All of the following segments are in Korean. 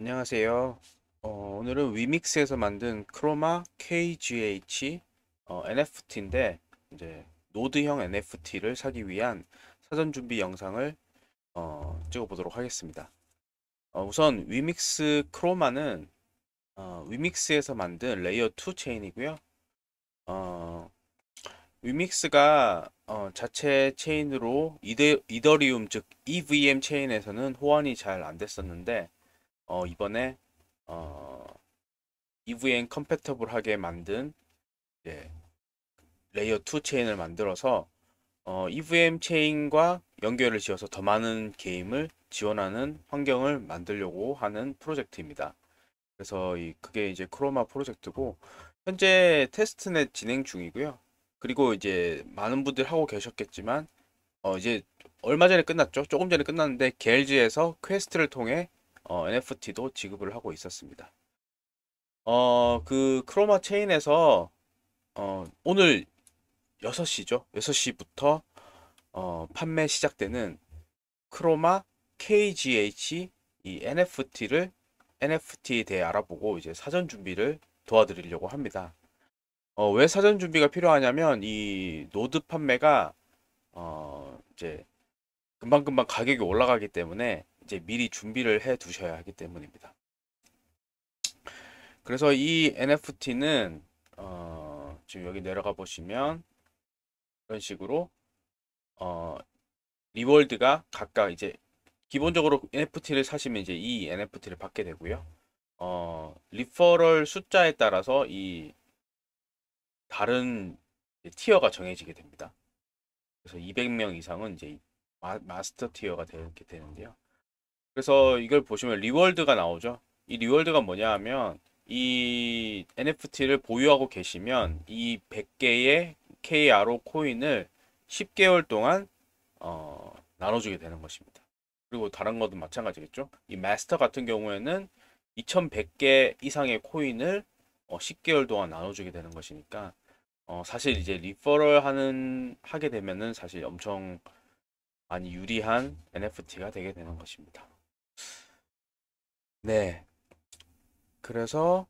안녕하세요. 어, 오늘은 위믹스에서 만든 크로마 KGH 어, NFT인데 이제 노드형 NFT를 사기 위한 사전 준비 영상을 어, 찍어보도록 하겠습니다. 어, 우선 위믹스 크로마는 어, 위믹스에서 만든 레이어 2 체인이고요. 어, 위믹스가 어, 자체 체인으로 이데, 이더리움 즉 EVM 체인에서는 호환이 잘 안 됐었는데 어, 이번에 어, EVM 컴패터블하게 만든 이제 레이어 2 체인을 만들어서 어, EVM 체인과 연결을 지어서 더 많은 게임을 지원하는 환경을 만들려고 하는 프로젝트입니다. 그래서 이, 그게 이제 크로마 프로젝트고 현재 테스트넷 진행 중이고요. 그리고 이제 많은 분들 하고 계셨겠지만 어, 이제 얼마 전에 끝났죠. 조금 전에 끝났는데 겔즈에서 퀘스트를 통해 어, NFT도 지급을 하고 있었습니다. 어, 그 크로마 체인에서 어, 오늘 6시죠. 6시부터 어, 판매 시작되는 크로마 KGH 이 NFT를 NFT에 대해 알아보고 이제 사전 준비를 도와드리려고 합니다. 어, 왜 사전 준비가 필요하냐면 이 노드 판매가 어, 이제 금방금방 가격이 올라가기 때문에 이제 미리 준비를 해 두셔야 하기 때문입니다. 그래서 이 NFT는 어, 지금 여기 내려가 보시면 이런 식으로 어, 리월드가 각각 이제 기본적으로 NFT를 사시면 이제 이 NFT를 받게 되고요. 어, 리퍼럴 숫자에 따라서 이 다른 티어가 정해지게 됩니다. 그래서 200명 이상은 이제 마스터 티어가 되게 되는데요. 그래서 이걸 보시면 리월드가 나오죠. 이 리월드가 뭐냐 하면 이 NFT를 보유하고 계시면 이 100개의 KRO 코인을 10개월 동안 어, 나눠주게 되는 것입니다. 그리고 다른 것도 마찬가지겠죠. 이 마스터 같은 경우에는 2100개 이상의 코인을 어, 10개월 동안 나눠주게 되는 것이니까 어, 사실 이제 리퍼럴 하는 하게 되면은 사실 엄청 많이 유리한 NFT가 되게 되는 것입니다. 네. 그래서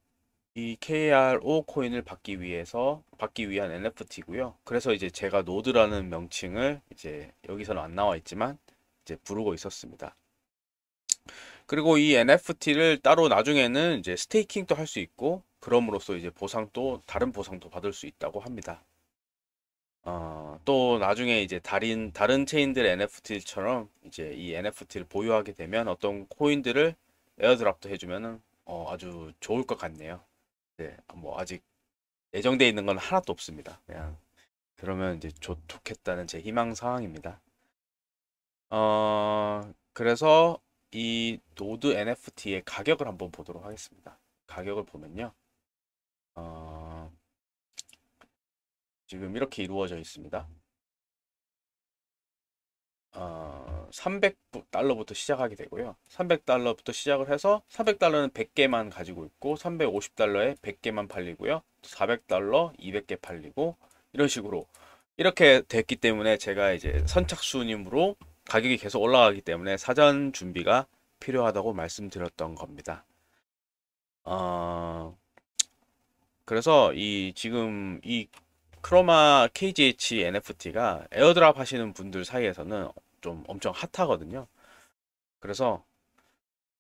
이 KRO 코인을 받기 위해서 받기 위한 NFT고요. 그래서 이제 제가 노드라는 명칭을 이제 여기서는 안 나와 있지만 이제 부르고 있었습니다. 그리고 이 NFT를 따로 나중에는 이제 스테이킹도 할 수 있고 그럼으로써 이제 보상도 다른 보상도 받을 수 있다고 합니다. 어, 또 나중에 이제 다른 다른 체인들 NFT처럼 이제 이 NFT를 보유하게 되면 어떤 코인들을 에어드랍도 해주면은 어, 아주 좋을 것 같네요. 네, 뭐 아직 예정돼 있는 건 하나도 없습니다. 그냥 그러면 이제 좋겠다는 제 희망 사항입니다. 어, 그래서 이 노드 NFT의 가격을 한번 보도록 하겠습니다. 가격을 보면요. 어, 지금 이렇게 이루어져 있습니다. 300달러부터 시작하게 되고요. 300달러부터 시작을 해서 300달러는 100개만 가지고 있고 350달러에 100개만 팔리고요. 400달러 200개 팔리고 이런 식으로 이렇게 됐기 때문에 제가 이제 선착순임으로 가격이 계속 올라가기 때문에 사전 준비가 필요하다고 말씀드렸던 겁니다. 어... 그래서 이 지금 이 크로마 KGH NFT가 에어드랍 하시는 분들 사이에서는 좀 엄청 핫하거든요. 그래서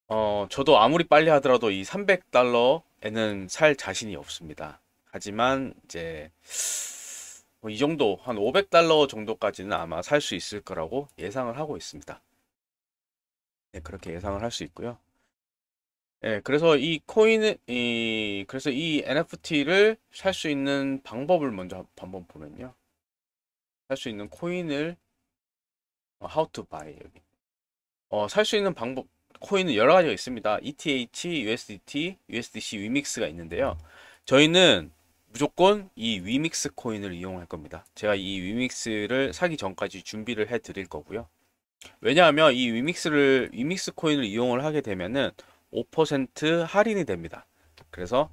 어, 저도 아무리 빨리 하더라도 이 300달러에는 살 자신이 없습니다. 하지만 이제 뭐이 정도 한 500달러 정도까지는 아마 살 수 있을 거라고 예상을 하고 있습니다. 네, 그렇게 예상을 할 수 있고요. 예, 그래서 이 코인, 이, 그래서 이 NFT를 살 수 있는 방법을 먼저 한번 보면요. 살 수 있는 코인을, 어, how to buy, 여기. 어, 살 수 있는 방법, 코인은 여러 가지가 있습니다. ETH, USDT, USDC 위믹스가 있는데요. 저희는 무조건 이 위믹스 코인을 이용할 겁니다. 제가 이 위믹스를 사기 전까지 준비를 해 드릴 거고요. 왜냐하면 이 위믹스를, 위믹스 코인을 이용을 하게 되면은 5% 할인이 됩니다. 그래서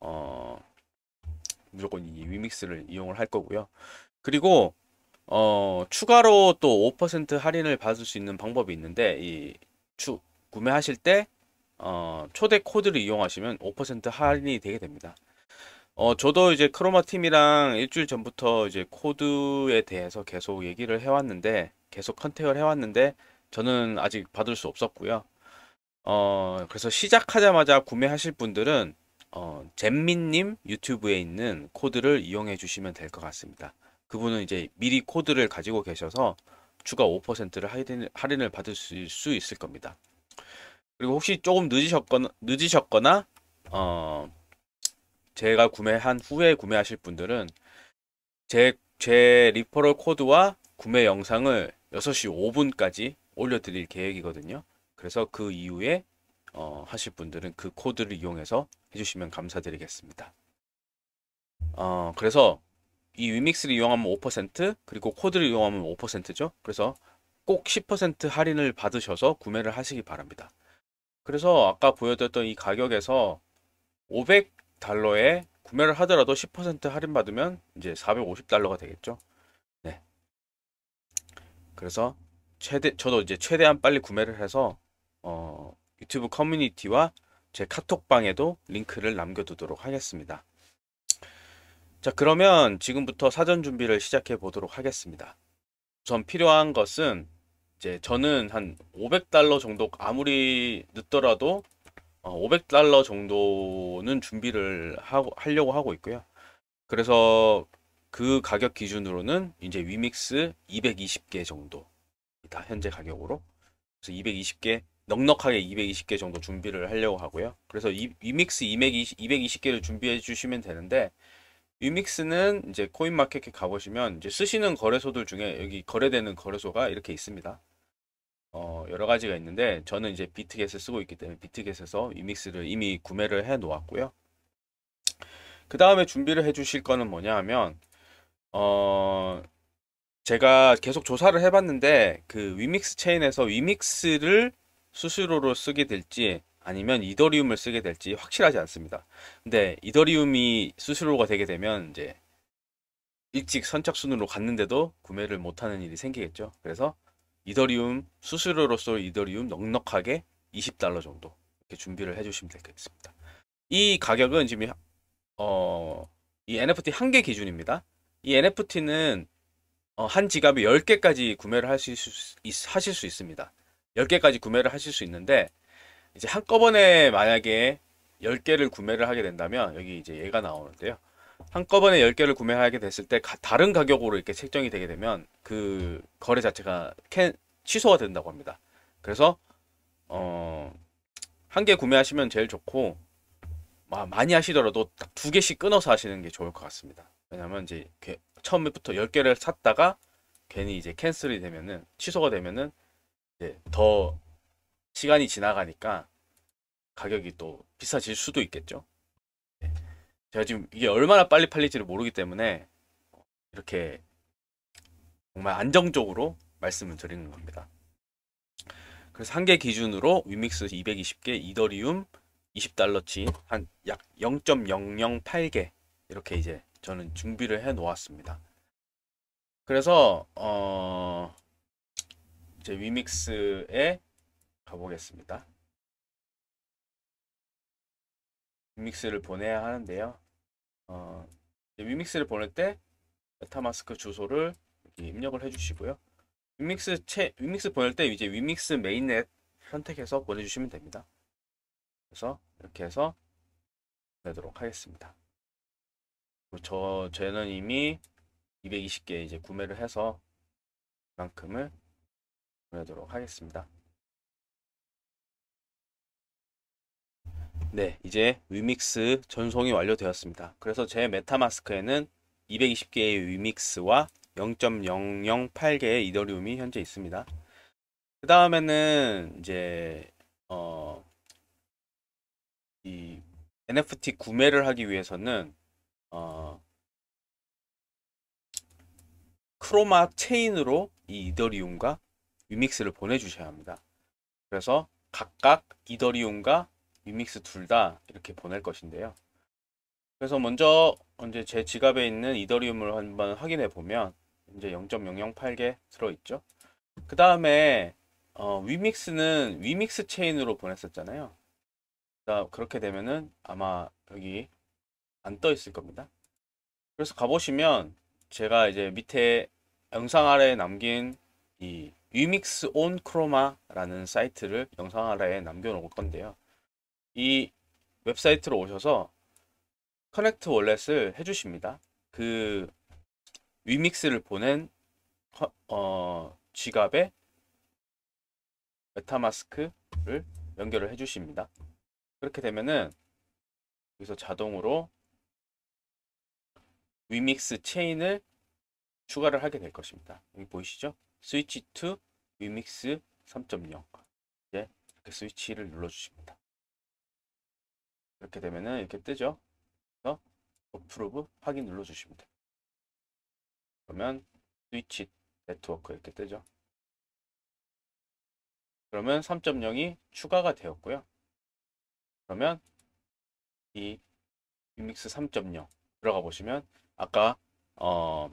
어, 무조건 이 위믹스를 이용을 할 거고요. 그리고 어, 추가로 또 5% 할인을 받을 수 있는 방법이 있는데 이 추, 구매하실 때 어, 초대 코드를 이용하시면 5% 할인이 되게 됩니다. 어, 저도 이제 크로마 팀이랑 일주일 전부터 이제 코드에 대해서 계속 얘기를 해왔는데 계속 컨택을 해왔는데 저는 아직 받을 수 없었고요. 어, 그래서 시작하자마자 구매하실 분들은 어, 잼민님 유튜브에 있는 코드를 이용해 주시면 될 것 같습니다. 그분은 이제 미리 코드를 가지고 계셔서 추가 5%를 할인, 할인을 받을실수 있을 겁니다. 그리고 혹시 조금 늦으셨거나, 늦으셨거나 어, 제가 구매한 후에 구매하실 분들은 제, 제 리퍼럴 코드와 구매 영상을 6시 5분까지 올려드릴 계획이거든요. 그래서 그 이후에 어, 하실 분들은 그 코드를 이용해서 해주시면 감사드리겠습니다. 어, 그래서 이 위믹스를 이용하면 5% 그리고 코드를 이용하면 5%죠. 그래서 꼭 10% 할인을 받으셔서 구매를 하시기 바랍니다. 그래서 아까 보여드렸던 이 가격에서 500달러에 구매를 하더라도 10% 할인 받으면 이제 450달러가 되겠죠. 네. 그래서 최대 저도 이제 최대한 빨리 구매를 해서 어, 유튜브 커뮤니티와 제 카톡방에도 링크를 남겨두도록 하겠습니다. 자 그러면 지금부터 사전 준비를 시작해 보도록 하겠습니다. 우선 필요한 것은 이제 저는 한 500달러 정도 아무리 늦더라도 500달러 어, 정도는 준비를 하고 하려고 하고 있고요. 그래서 그 가격 기준으로는 이제 위믹스 220개 정도다 현재 가격으로. 그래서 220개 넉넉하게 220개 정도 준비를 하려고 하고요. 그래서 이, 위믹스 220, 220개를 준비해 주시면 되는데 위믹스는 이제 코인마켓에 가보시면 이제 쓰시는 거래소들 중에 여기 거래되는 거래소가 이렇게 있습니다. 어, 여러 가지가 있는데 저는 이제 비트겟을 쓰고 있기 때문에 비트겟에서 위믹스를 이미 구매를 해 놓았고요. 그 다음에 준비를 해 주실 거는 뭐냐 하면 어, 제가 계속 조사를 해봤는데 그 위믹스 체인에서 위믹스를 수수료로 쓰게 될지 아니면 이더리움을 쓰게 될지 확실하지 않습니다. 근데 이더리움이 수수료가 되게 되면 이제 일찍 선착순으로 갔는데도 구매를 못하는 일이 생기겠죠. 그래서 이더리움 수수료로서 이더리움 넉넉하게 20달러 정도 이렇게 준비를 해주시면 되겠습니다. 이 가격은 지금 어, 이 NFT 한 개 기준입니다. 이 NFT는 어, 한 지갑에 10개까지 구매를 하실 수, 하실 수 있습니다. 10개까지 구매를 하실 수 있는데 이제 한꺼번에 만약에 10개를 구매를 하게 된다면 여기 이제 얘가 나오는데요. 한꺼번에 10개를 구매하게 됐을 때 가, 다른 가격으로 이렇게 책정이 되게 되면 그 거래 자체가 캔, 취소가 된다고 합니다. 그래서 어, 한 개 구매하시면 제일 좋고 많이 하시더라도 딱 두 개씩 끊어서 하시는 게 좋을 것 같습니다. 왜냐면 이제 처음부터 10개를 샀다가 괜히 이제 캔슬이 되면은 취소가 되면은 이제 네, 더 시간이 지나가니까 가격이 또 비싸질 수도 있겠죠. 네, 제가 지금 이게 얼마나 빨리 팔릴지를 모르기 때문에 이렇게 정말 안정적으로 말씀을 드리는 겁니다. 그래서 한 개 기준으로 위믹스 220개, 이더리움 20달러치 한 약 0.008개 이렇게 이제 저는 준비를 해 놓았습니다. 그래서 어제 위믹스에 가보겠습니다. 위믹스를 보내야 하는데요. 어, 위믹스를 보낼 때 메타마스크 주소를 입력을 해주시고요. 위믹스 채 위믹스 보낼 때 이제 위믹스 메인넷 선택해서 보내주시면 됩니다. 그래서 이렇게 해서 보내도록 하겠습니다. 저 저는 이미 220개 이제 구매를 해서 만큼을 보내도록 하겠습니다. 네, 이제 위믹스 전송이 완료되었습니다. 그래서 제 메타마스크에는 220개의 위믹스와 0.008개의 이더리움이 현재 있습니다. 그 다음에는 이제 어, 이 NFT 구매를 하기 위해서는 어, 크로마 체인으로 이 이더리움과 위믹스를 보내주셔야 합니다. 그래서 각각 이더리움과 위믹스 둘 다 이렇게 보낼 것인데요. 그래서 먼저 이제 제 지갑에 있는 이더리움을 한번 확인해 보면 이제 0.008개 들어있죠. 그 다음에 어, 위믹스는 위믹스 체인으로 보냈었잖아요. 그렇게 되면은 아마 여기 안 떠 있을 겁니다. 그래서 가보시면 제가 이제 밑에 영상 아래에 남긴 이 위믹스 온 크로마라는 사이트를 영상 하나에 남겨놓을 건데요. 이 웹사이트로 오셔서 커넥트 월렛을 해주십니다. 그 위믹스를 보낸 어, 지갑에 메타마스크를 연결을 해주십니다. 그렇게 되면은 여기서 자동으로 위믹스 체인을 추가를 하게 될 것입니다. 여기 보이시죠? 스위치 2 위믹스 3.0 이제 이렇게 스위치를 눌러주십니다. 이렇게 되면은 이렇게 뜨죠. 그래서 어프로브 확인 눌러주십니다 그러면 스위치 네트워크 이렇게 뜨죠. 그러면 3.0이 추가가 되었고요. 그러면 이 유믹스 3.0 들어가 보시면 아까 어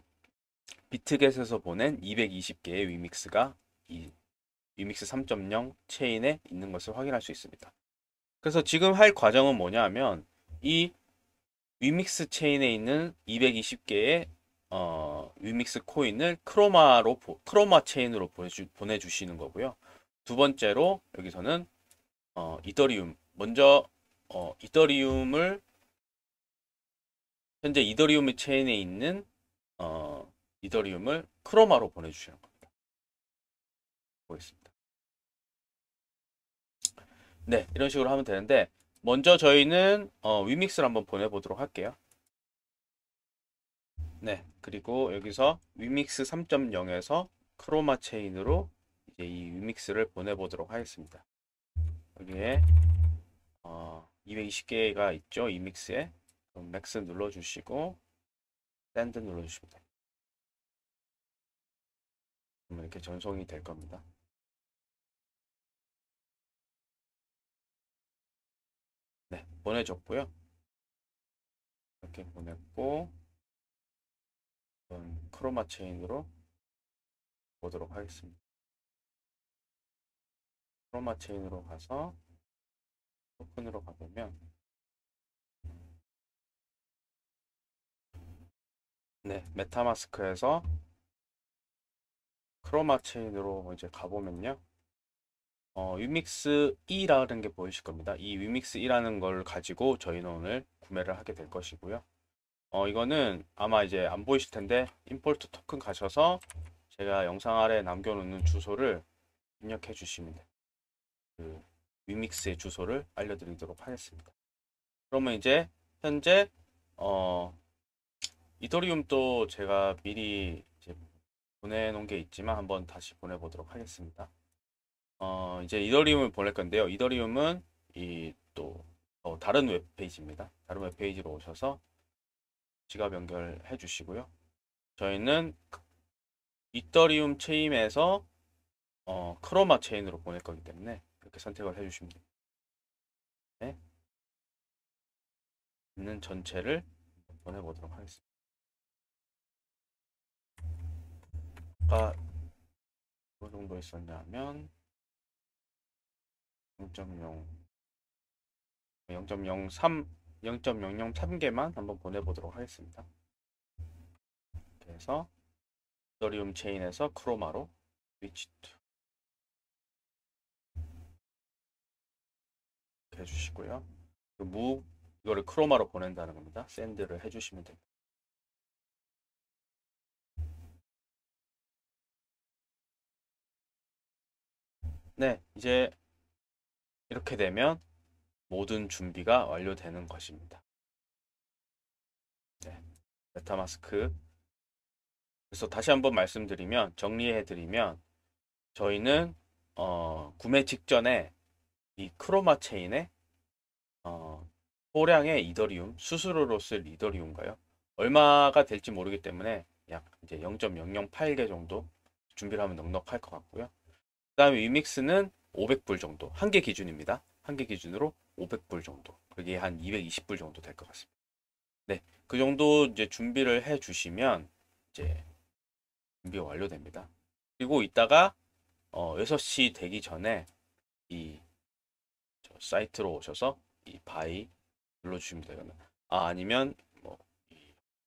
비트겟에서 보낸 220개의 위믹스가 이 위믹스 3.0 체인에 있는 것을 확인할 수 있습니다. 그래서 지금 할 과정은 뭐냐 하면 이 위믹스 체인에 있는 220개의 어, 위믹스 코인을 크로마로 크로마 체인으로 보내주, 보내주시는 거고요. 두 번째로 여기서는 어, 이더리움 먼저 어, 이더리움을 현재 이더리움 의 체인에 있는 어, 이더리움을 크로마로 보내주시는 겁니다. 보겠습니다. 네, 이런 식으로 하면 되는데 먼저 저희는 어, 위믹스를 한번 보내보도록 할게요. 네, 그리고 여기서 위믹스 3.0에서 크로마 체인으로 이제 이 위믹스를 보내보도록 하겠습니다. 여기에 어, 220개가 있죠, 이믹스에. 그럼 맥스 눌러주시고 샌드 눌러주시면 됩니다. 뭐 이렇게 전송이 될 겁니다. 네, 보내줬고요. 이렇게 보냈고 크로마 체인으로 보도록 하겠습니다. 크로마 체인으로 가서 토큰으로 가보면 네, 메타마스크에서 크로마체인으로 이제 가보면요. 어, 위믹스 2라는 게 보이실 겁니다. 이 위믹스 2라는 걸 가지고 저희는 오늘 구매를 하게 될 것이고요. 어, 이거는 아마 이제 안 보이실 텐데 임포트 토큰 가셔서 제가 영상 아래 남겨놓는 주소를 입력해 주시면 돼요. 그 위믹스의 주소를 알려드리도록 하겠습니다. 그러면 이제 현재 어, 이더리움도 제가 미리 보내놓은 게 있지만 한번 다시 보내보도록 하겠습니다. 어, 이제 이더리움을 보낼 건데요. 이더리움은 이또 어, 다른 웹페이지입니다. 다른 웹페이지로 오셔서 지갑 연결해 주시고요. 저희는 이더리움 체인에서 어, 크로마 체인으로 보낼 거기 때문에 이렇게 선택을 해 주시면 됩니다. 네. 있는 전체를 보내보도록 하겠습니다. 아 어느 뭐 정도 있었냐면 0.0 3 0.003개만 한번 보내보도록 하겠습니다. 그래서 이더리움 체인에서 크로마로 위치 2 해주시고요. 그 무 이거를 크로마로 보낸다는 겁니다. 샌드를 해주시면 됩니다. 네, 이제 이렇게 되면 모든 준비가 완료되는 것입니다. 네, 메타마스크. 그래서 다시 한번 말씀드리면 정리해드리면 저희는 어, 구매 직전에 이 크로마 체인에 어, 소량의 이더리움, 수수료로 쓸 이더리움가요? 얼마가 될지 모르기 때문에 약 이제 0.008개 정도 준비를 하면 넉넉할 것 같고요. 그 다음에 위믹스는 500불 정도. 한 개 기준입니다. 한 개 기준으로 500불 정도. 그게 한 220불 정도 될 것 같습니다. 네. 그 정도 이제 준비를 해 주시면 이제 준비 완료됩니다. 그리고 이따가 어 6시 되기 전에 이 사이트로 오셔서 이 바이 눌러 주시면 되거나 아, 아니면 뭐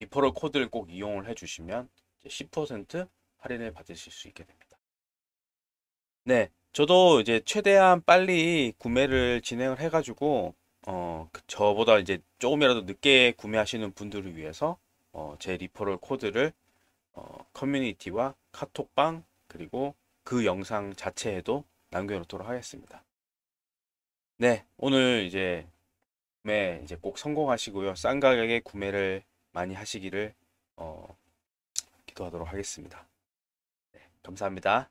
리퍼럴 코드를 꼭 이용을 해 주시면 10% 할인을 받으실 수 있게 됩니다. 네, 저도 이제 최대한 빨리 구매를 진행을 해가지고, 어, 그 저보다 이제 조금이라도 늦게 구매하시는 분들을 위해서, 어, 제 리퍼럴 코드를, 어, 커뮤니티와 카톡방, 그리고 그 영상 자체에도 남겨놓도록 하겠습니다. 네, 오늘 이제 구매 이제 꼭 성공하시고요. 싼 가격에 구매를 많이 하시기를, 어, 기도하도록 하겠습니다. 네, 감사합니다.